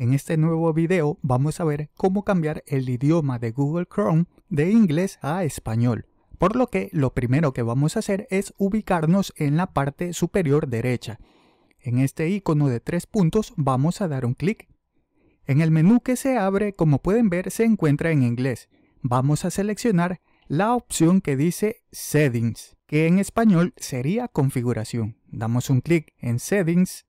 En este nuevo video vamos a ver cómo cambiar el idioma de Google Chrome de inglés a español. Por lo que lo primero que vamos a hacer es ubicarnos en la parte superior derecha. En este icono de tres puntos vamos a dar un clic. En el menú que se abre, como pueden ver, se encuentra en inglés. Vamos a seleccionar la opción que dice Settings, que en español sería configuración. Damos un clic en Settings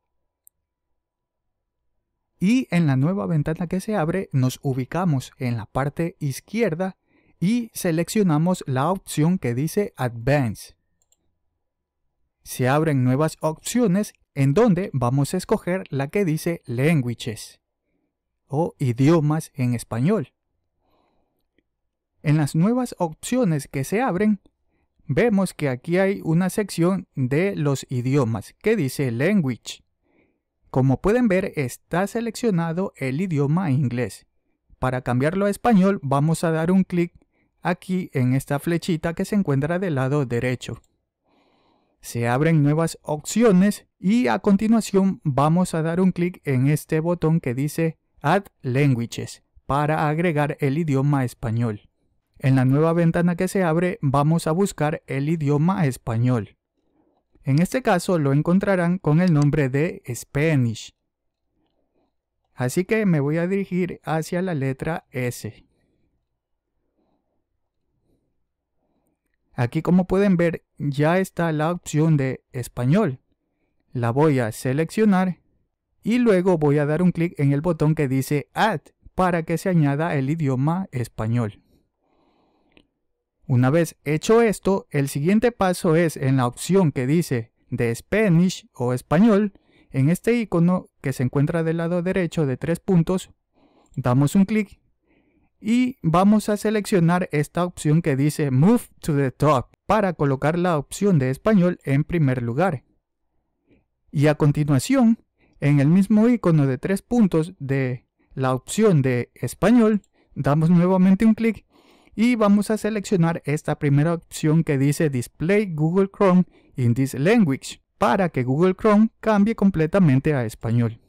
y en la nueva ventana que se abre nos ubicamos en la parte izquierda y seleccionamos la opción que dice advanced Se abren nuevas opciones en donde vamos a escoger la que dice Languages o idiomas en español. En las nuevas opciones que se abren, vemos que aquí hay una sección de los idiomas que dice Language. Como pueden ver, está seleccionado el idioma inglés. Para cambiarlo a español, vamos a dar un clic aquí en esta flechita que se encuentra del lado derecho. Se abren nuevas opciones y a continuación vamos a dar un clic en este botón que dice Add Languages para agregar el idioma español. En la nueva ventana que se abre vamos a buscar el idioma español. En este caso lo encontrarán con el nombre de Spanish. Así que me voy a dirigir hacia la letra S. Aquí como pueden ver ya está la opción de español. La voy a seleccionar y luego voy a dar un clic en el botón que dice Add para que se añada el idioma español. Una vez hecho esto, el siguiente paso es en la opción que dice de Spanish o español, en este icono que se encuentra del lado derecho de tres puntos, damos un clic y vamos a seleccionar esta opción que dice Move to the top para colocar la opción de español en primer lugar. Y a continuación, en el mismo icono de tres puntos de la opción de español, damos nuevamente un clic y vamos a seleccionar esta primera opción que dice Display Google Chrome in this language para que Google Chrome cambie completamente a español.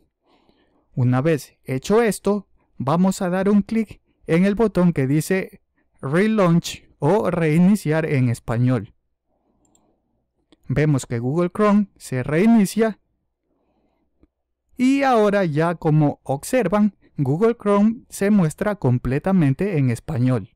Una vez hecho esto, vamos a dar un clic en el botón que dice Relaunch o reiniciar en español. Vemos que Google Chrome se reinicia y ahora ya como observan, Google Chrome se muestra completamente en español.